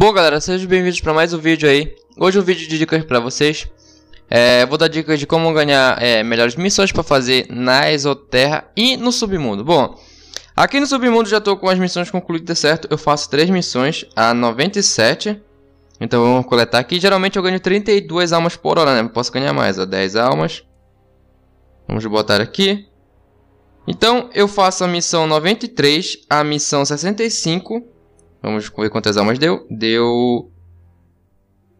Bom galera, sejam bem-vindos para mais um vídeo aí. Hoje um vídeo de dicas para vocês. É, vou dar dicas de como ganhar é, melhores missões para fazer na Exoterra e no Submundo. Bom, aqui no Submundo já estou com as missões concluídas, tá certo? Eu faço 3 missões a 97. Então vamos coletar aqui. Geralmente eu ganho 32 almas por hora, né? posso ganhar mais, ó, 10 almas. Vamos botar aqui. Então eu faço a missão 93, a missão 65 Vamos ver quantas almas deu. Deu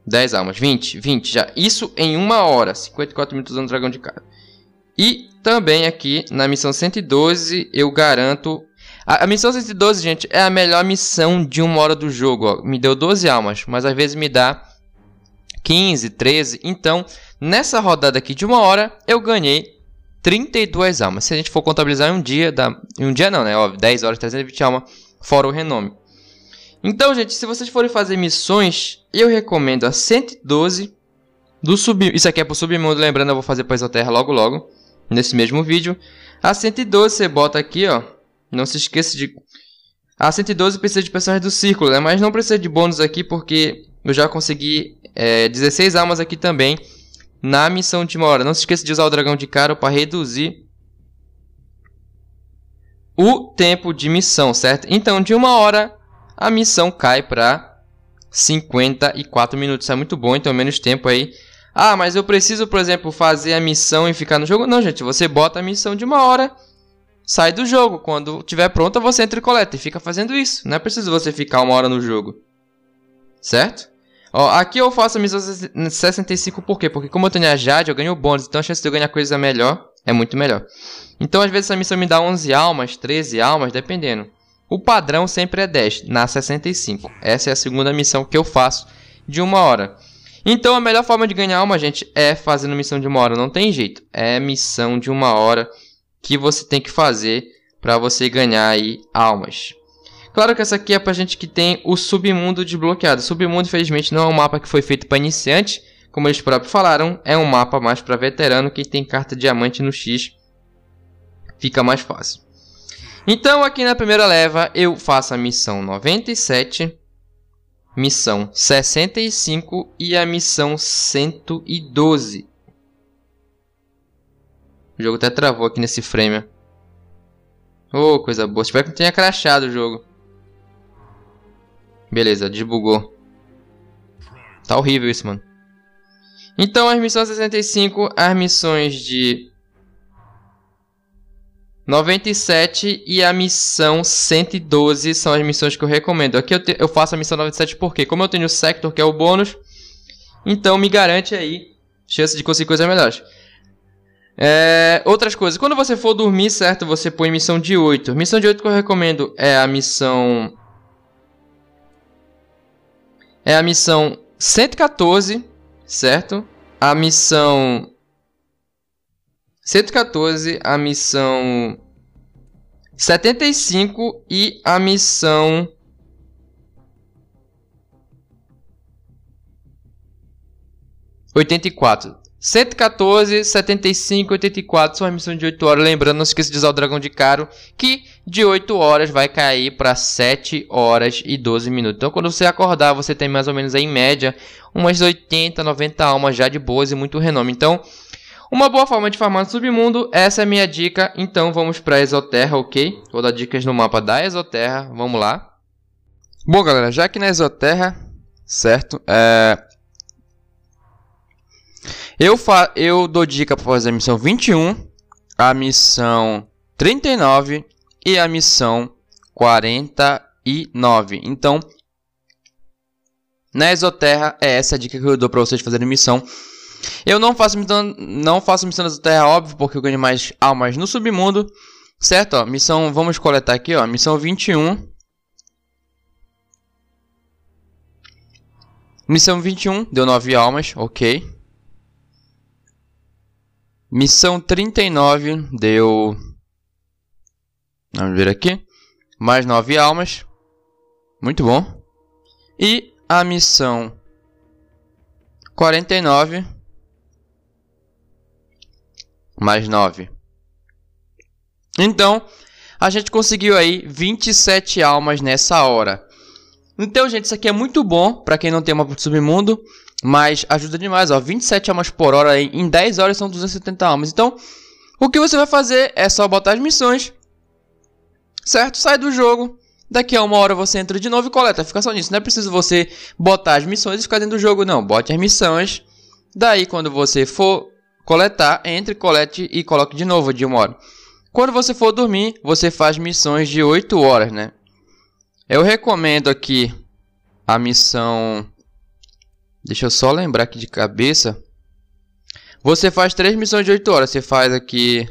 10 almas. 20, 20 já. Isso em uma hora. 54 minutos usando o dragão de cara. E também aqui na missão 112 eu garanto... A, a, missão 112, gente, é a melhor missão de uma hora do jogo. Ó. Me deu 12 almas, mas às vezes me dá 15, 13. Então, nessa rodada aqui de uma hora, eu ganhei 32 almas. Se a gente for contabilizar em um dia, dá... em um dia não, né? Ó, 10 horas, 320 almas, fora o renome. Então, gente, se vocês forem fazer missões, eu recomendo a 112 do sub... Isso aqui é pro submundo, lembrando, eu vou fazer pra Exoterra logo logo, nesse mesmo vídeo. A 112 você bota aqui, ó. Não se esqueça de... A 112 precisa de personagens do círculo, né? Mas não precisa de bônus aqui, porque eu já consegui é, 16 almas aqui também na missão de uma hora. Não se esqueça de usar o dragão de caro para reduzir o tempo de missão, certo? Então, de uma hora a missão cai para 54 minutos. É muito bom, então menos tempo aí. Ah, mas eu preciso, por exemplo, fazer a missão e ficar no jogo. Não, gente, você bota a missão de uma hora, sai do jogo. Quando tiver pronta, você entra e coleta e fica fazendo isso. Não é preciso você ficar uma hora no jogo. Certo? Ó, aqui eu faço a missão 65 por quê? Porque como eu tenho a Jade, eu ganho bônus, então a chance de eu ganhar coisa melhor é muito melhor. Então às vezes essa missão me dá 11 almas, 13 almas, dependendo. O padrão sempre é 10, na 65. Essa é a segunda missão que eu faço de uma hora. Então a melhor forma de ganhar alma, gente, é fazendo missão de uma hora. Não tem jeito. É missão de uma hora que você tem que fazer para você ganhar aí almas. Claro que essa aqui é pra gente que tem o submundo desbloqueado. Submundo, infelizmente, não é um mapa que foi feito para iniciante. Como eles próprios falaram, é um mapa mais para veterano que tem carta diamante no X. Fica mais fácil. Então, aqui na primeira leva, eu faço a missão 97, missão 65 e a missão 112. O jogo até travou aqui nesse frame. Oh, coisa boa. Espero que não tenha crashado o jogo. Beleza, desbugou. Tá horrível isso, mano. Então, as missões 65, as missões de 97 e a missão 112 são as missões que eu recomendo. Aqui eu, te, eu faço a missão 97 porque, como eu tenho o Sector, que é o bônus, então me garante aí chance de conseguir coisas melhores. É, outras coisas, quando você for dormir, certo, você põe missão de 8. Missão de 8 que eu recomendo é a missão... É a missão 114, certo? A missão 114, a missão 75 e a missão 84 114, 75, 84 são as missões de 8 horas. Lembrando, não se esqueça de usar o dragão de caro, que de 8 horas vai cair para 7 horas e 12 minutos. Então, quando você acordar, você tem mais ou menos aí, em média umas 80, 90 almas já de boas e muito renome. Então, uma boa forma de farmar no submundo, essa é a minha dica, então vamos para a Exoterra, ok? Vou dar dicas no mapa da Exoterra, vamos lá. Bom galera, já que na Exoterra, certo? É... Eu, fa... eu dou dica para fazer a missão 21, a missão 39 e a missão 49. Então, na Exoterra é essa a dica que eu dou para vocês fazerem missão eu não faço, missão, não faço missão da Terra, óbvio, porque eu ganho mais almas no submundo. Certo, ó, missão, vamos coletar aqui, ó, missão 21. Missão 21, deu 9 almas, ok. Missão 39, deu... Vamos ver aqui. Mais 9 almas. Muito bom. E a missão 49 mais 9. Então, a gente conseguiu aí 27 almas nessa hora. Então, gente, isso aqui é muito bom para quem não tem mapa do submundo, mas ajuda demais, ó. 27 almas por hora em 10 horas são 270 almas. Então, o que você vai fazer é só botar as missões, certo? Sai do jogo. Daqui a uma hora você entra de novo e coleta. Fica só nisso. Não é preciso você botar as missões e ficar dentro do jogo, não. Bote as missões. Daí, quando você for coletar, entre, colete e coloque de novo de uma hora. Quando você for dormir, você faz missões de 8 horas, né? Eu recomendo aqui a missão... Deixa eu só lembrar aqui de cabeça. Você faz três missões de 8 horas. Você faz aqui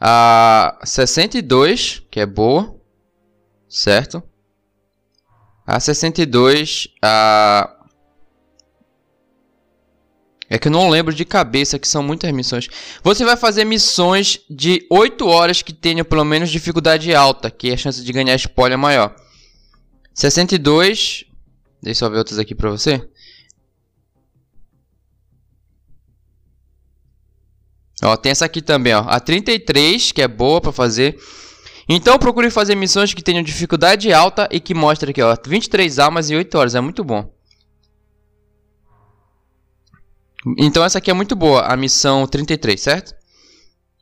a 62, que é boa, certo? A 62, a é que eu não lembro de cabeça, que são muitas missões. Você vai fazer missões de 8 horas que tenham pelo menos dificuldade alta, que a chance de ganhar spoiler é maior. 62. Deixa eu ver outras aqui pra você. Ó, tem essa aqui também, ó. A 33, que é boa pra fazer. Então procure fazer missões que tenham dificuldade alta e que mostre aqui, ó, 23 almas em 8 horas. É muito bom. Então essa aqui é muito boa, a missão 33, certo?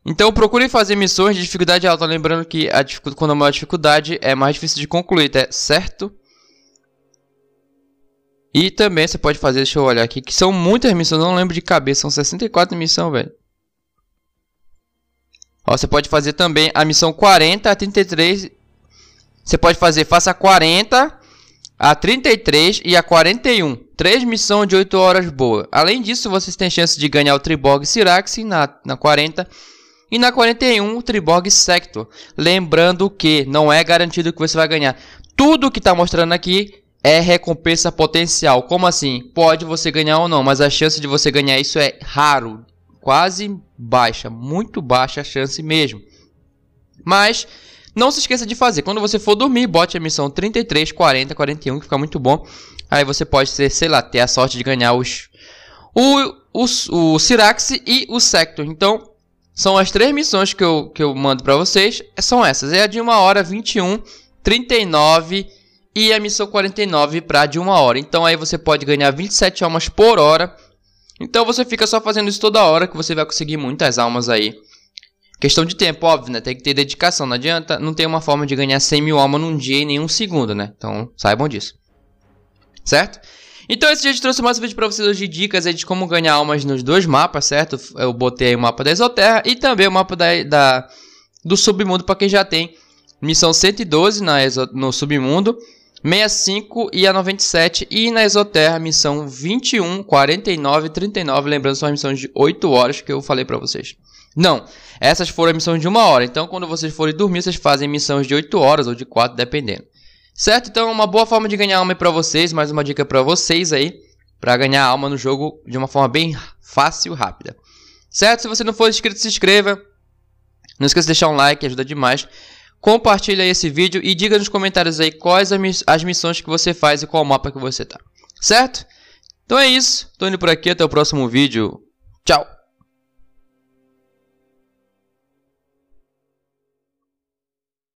Então procure fazer missões de dificuldade alta, lembrando que a quando a maior dificuldade é mais difícil de concluir, tá? certo? E também você pode fazer, deixa eu olhar aqui, que são muitas missões, não lembro de cabeça, são 64 missões, velho. Ó, você pode fazer também a missão 40 a 33. Você pode fazer faça 40 a 33 e a 41. Três de 8 horas boa. Além disso, vocês têm chance de ganhar o Triborg Siraxi na, na 40 e na 41 o Triborg Sector. Lembrando que não é garantido que você vai ganhar. Tudo que está mostrando aqui é recompensa potencial. Como assim? Pode você ganhar ou não, mas a chance de você ganhar isso é raro, quase baixa, muito baixa a chance mesmo. Mas não se esqueça de fazer. Quando você for dormir, bote a missão 33, 40, 41, que fica muito bom. Aí você pode ter, sei lá, ter a sorte de ganhar os o, o, o Sirax e o Sector. Então, são as três missões que eu, que eu mando para vocês. São essas. É a de 1 hora 21, 39 e a missão 49 para de 1 hora. Então aí você pode ganhar 27 almas por hora. Então você fica só fazendo isso toda hora que você vai conseguir muitas almas aí. Questão de tempo, óbvio, né? Tem que ter dedicação. Não adianta, não tem uma forma de ganhar 100 mil almas num dia e nem um segundo, né? Então, saibam disso. Certo? Então, esse dia a gente trouxe mais um vídeo pra vocês hoje de dicas aí de como ganhar almas nos dois mapas, certo? Eu botei aí o mapa da Exoterra e também o mapa da, da do Submundo para quem já tem. Missão 112 na exo, no Submundo, 65 e a 97. E na Exoterra, missão 21, 49 e 39. Lembrando, são as missões de 8 horas que eu falei pra vocês. Não, essas foram missões de uma hora. Então, quando vocês forem dormir, vocês fazem missões de 8 horas ou de 4, dependendo. Certo? Então, uma boa forma de ganhar alma para vocês, mais uma dica para vocês aí, para ganhar alma no jogo de uma forma bem fácil e rápida. Certo? Se você não for inscrito, se inscreva. Não esqueça de deixar um like, ajuda demais. Compartilha esse vídeo e diga nos comentários aí quais as missões que você faz e qual mapa que você tá. Certo? Então é isso. Tô indo por aqui, até o próximo vídeo. Tchau!